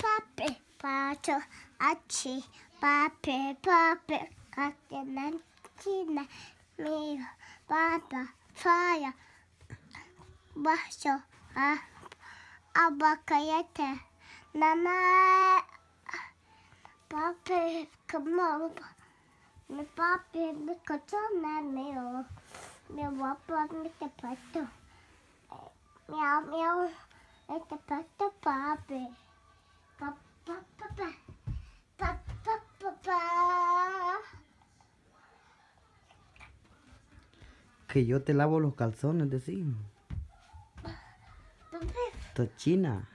papi, bottle, achi, papi, papi. cotton and kina, me, baba, fire, basho, abacayete, nana, papi. come on, me papi, me cotton and me, me wapa, me the pato, meow, meow, me a pato puppet. pa, Que yo te lavo los calzones, decimos. Tochina.